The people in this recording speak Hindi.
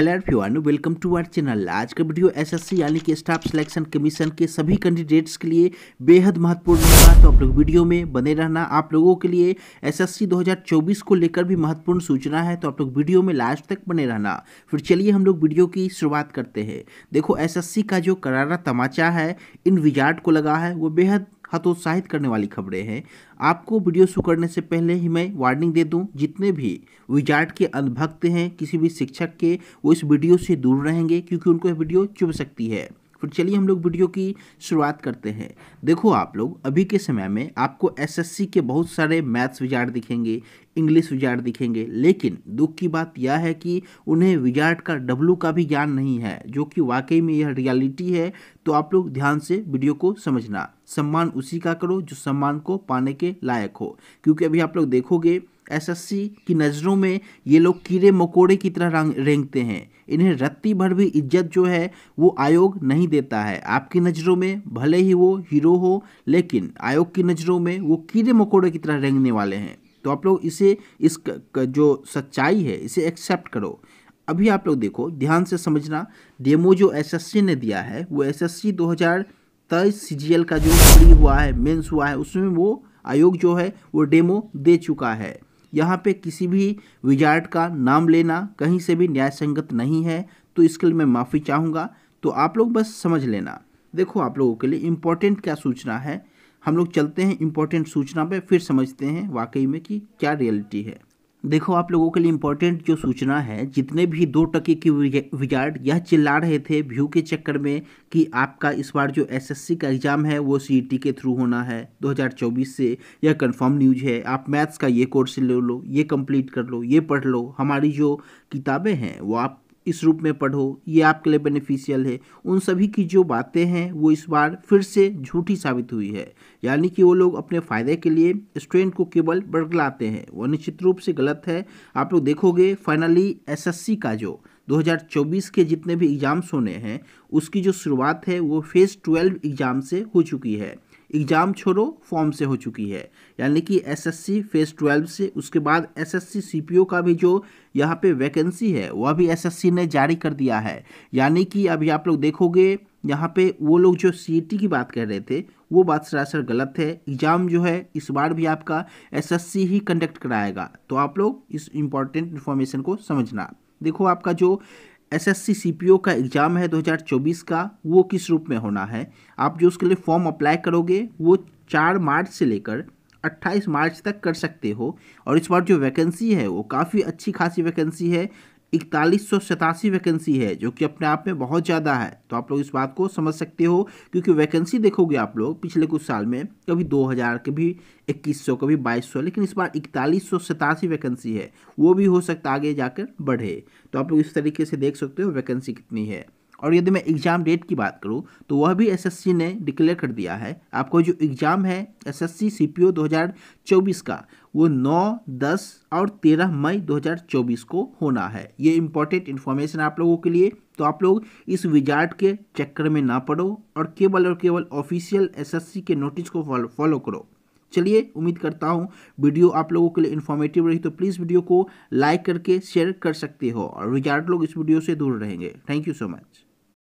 hello everyone welcome to our channel आज का वीडियो एसएससी यानी कि स्टाफ सिलेक्शन कमीशन के सभी कैंडिडेट्स के लिए बेहद महत्वपूर्ण होगा तो आप लोग वीडियो में बने रहना आप लोगों के लिए एसएससी 2024 को लेकर भी महत्वपूर्ण सूचना है तो आप लोग वीडियो में लास्ट तक बने रहना फिर चलिए हम लोग वीडियो की शुरुआत करते हैं देखो एस का जो करारा तमाचा है इन विजार्ट को लगा है वो बेहद हतोत्साहित करने वाली खबरें हैं आपको वीडियो शुरू करने से पहले ही मैं वार्निंग दे दूं जितने भी विजार्ट के अनभक्त हैं किसी भी शिक्षक के वो इस वीडियो से दूर रहेंगे क्योंकि उनको यह वीडियो चुभ सकती है फिर चलिए हम लोग वीडियो की शुरुआत करते हैं देखो आप लोग अभी के समय में आपको एसएससी के बहुत सारे मैथ्स विजार्ट दिखेंगे इंग्लिश विजार्ट दिखेंगे लेकिन दुख की बात यह है कि उन्हें विजार्ट का डब्लू का भी ज्ञान नहीं है जो कि वाकई में यह रियलिटी है तो आप लोग ध्यान से वीडियो को समझना सम्मान उसी का करो जो सम्मान को पाने के लायक हो क्योंकि अभी आप लोग देखोगे एसएससी की नज़रों में ये लोग कीड़े मकोड़े की तरह रेंगते हैं इन्हें रत्ती भर भी इज्जत जो है वो आयोग नहीं देता है आपकी नज़रों में भले ही वो हीरो हो लेकिन आयोग की नज़रों में वो कीड़े मकोड़े की तरह रेंगने वाले हैं तो आप लोग इसे इस जो सच्चाई है इसे एक्सेप्ट करो अभी आप लोग देखो ध्यान से समझना डेमो जो एसएससी ने दिया है वो एसएससी तेईस सी का जो फ्री हुआ है मेंस हुआ है उसमें वो आयोग जो है वो डेमो दे चुका है यहाँ पे किसी भी विजार्ट का नाम लेना कहीं से भी न्याय संगत नहीं है तो इसके लिए मैं माफ़ी चाहूँगा तो आप लोग बस समझ लेना देखो आप लोगों के लिए इम्पोर्टेंट क्या सूचना है हम लोग चलते हैं इम्पोर्टेंट सूचना पे फिर समझते हैं वाकई में कि क्या रियलिटी है देखो आप लोगों के लिए इम्पोर्टेंट जो सूचना है जितने भी दो टके के विजार्ड यह चिल्ला रहे थे व्यू के चक्कर में कि आपका इस बार जो एसएससी का एग्ज़ाम है वो सी e के थ्रू होना है 2024 से यह कंफर्म न्यूज है आप मैथ्स का ये कोर्स ले लो ये कंप्लीट कर लो ये पढ़ लो हमारी जो किताबें हैं वो आप किस रूप में पढ़ो ये आपके लिए बेनिफिशियल है उन सभी की जो बातें हैं वो इस बार फिर से झूठी साबित हुई है यानी कि वो लोग अपने फ़ायदे के लिए स्टूडेंट को केवल बरगलाते हैं वो निश्चित रूप से गलत है आप लोग देखोगे फाइनली एसएससी का जो 2024 के जितने भी एग्ज़ाम्स होने हैं उसकी जो शुरुआत है वो फेज़ ट्वेल्व एग्ज़ाम से हो चुकी है एग्ज़ाम छोड़ो फॉर्म से हो चुकी है यानी कि एसएससी फेज़ ट्वेल्व से उसके बाद एसएससी सीपीओ का भी जो यहाँ पे वैकेंसी है वह भी एसएससी ने जारी कर दिया है यानी कि अभी आप लोग देखोगे यहाँ पे वो लोग जो सी e की बात कर रहे थे वो बात सरासर गलत है एग्ज़ाम जो है इस बार भी आपका एसएससी ही कंडक्ट कराएगा तो आप लोग इस इम्पॉर्टेंट इन्फॉर्मेशन को समझना देखो आपका जो एसएससी सीपीओ का एग्ज़ाम है 2024 का वो किस रूप में होना है आप जो उसके लिए फॉर्म अप्लाई करोगे वो चार मार्च से लेकर 28 मार्च तक कर सकते हो और इस बार जो वैकेंसी है वो काफ़ी अच्छी खासी वैकेंसी है इकतालीस सौ सतासी वैकेंसी है जो कि अपने आप में बहुत ज़्यादा है तो आप लोग इस बात को समझ सकते हो क्योंकि वैकेंसी देखोगे आप लोग पिछले कुछ साल में कभी दो हज़ार कभी इक्कीस सौ कभी बाईस सौ लेकिन इस बार इकतालीस सौ सतासी वैकेंसी है वो भी हो सकता आगे जाकर बढ़े तो आप लोग इस तरीके से देख सकते हो वैकेंसी कितनी है और यदि मैं एग्ज़ाम डेट की बात करूँ तो वह भी एस ने डिक्लेयर कर दिया है आपको जो एग्ज़ाम है एस एस 2024 का वो 9, 10 और 13 मई 2024 को होना है ये इम्पोर्टेंट इन्फॉर्मेशन आप लोगों के लिए तो आप लोग इस विजार्ट के चक्कर में ना पड़ो और केवल और केवल ऑफिशियल एसएससी के नोटिस को फॉलो करो चलिए उम्मीद करता हूँ वीडियो आप लोगों के लिए इन्फॉर्मेटिव रही तो प्लीज़ वीडियो को लाइक करके शेयर कर सकते हो और विजार्ट लोग इस वीडियो से दूर रहेंगे थैंक यू सो मच